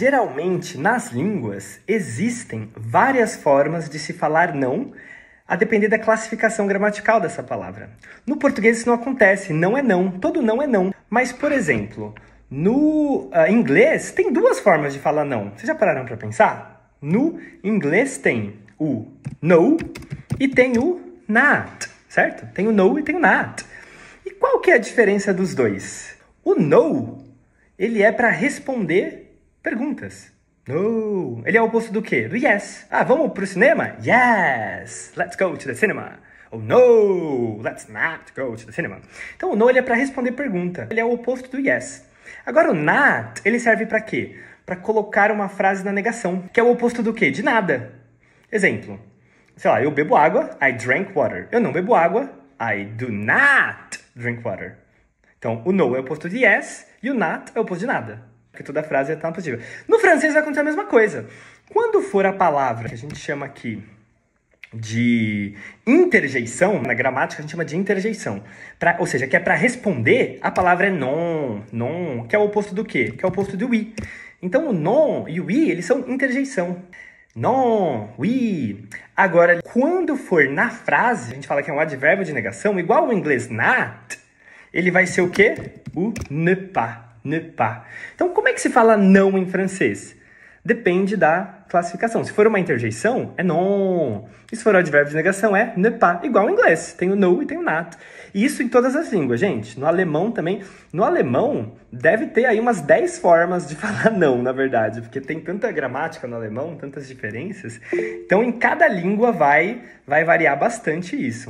Geralmente, nas línguas, existem várias formas de se falar não, a depender da classificação gramatical dessa palavra. No português isso não acontece, não é não, todo não é não. Mas, por exemplo, no uh, inglês tem duas formas de falar não. Vocês já pararam para pensar? No inglês tem o no e tem o not, certo? Tem o no e tem o not. E qual que é a diferença dos dois? O no, ele é para responder Perguntas. No. Oh, ele é o oposto do quê? Do yes. Ah, vamos pro cinema? Yes. Let's go to the cinema. Ou oh, no. Let's not go to the cinema. Então o no ele é para responder pergunta. Ele é o oposto do yes. Agora o not, ele serve para quê? Para colocar uma frase na negação, que é o oposto do quê? De nada. Exemplo. Sei lá, eu bebo água, I drank water. Eu não bebo água, I do not drink water. Então, o no é o oposto de yes e o not é o oposto de nada. Porque toda frase é tão possível. No francês vai acontecer a mesma coisa. Quando for a palavra que a gente chama aqui de interjeição, na gramática a gente chama de interjeição. Pra, ou seja, que é para responder, a palavra é non, non, que é o oposto do quê? Que é o oposto do oui. Então o non e o i, eles são interjeição. Non, oui. Agora, quando for na frase, a gente fala que é um advérbio de negação, igual o inglês not, ele vai ser o quê? O ne pas ne pas. Então, como é que se fala não em francês? Depende da classificação. Se for uma interjeição, é non. E se for um advérbio de negação, é ne pas. Igual ao inglês, tem o no e tem o not. E isso em todas as línguas, gente. No alemão também. No alemão, deve ter aí umas 10 formas de falar não, na verdade. Porque tem tanta gramática no alemão, tantas diferenças. Então, em cada língua vai, vai variar bastante isso.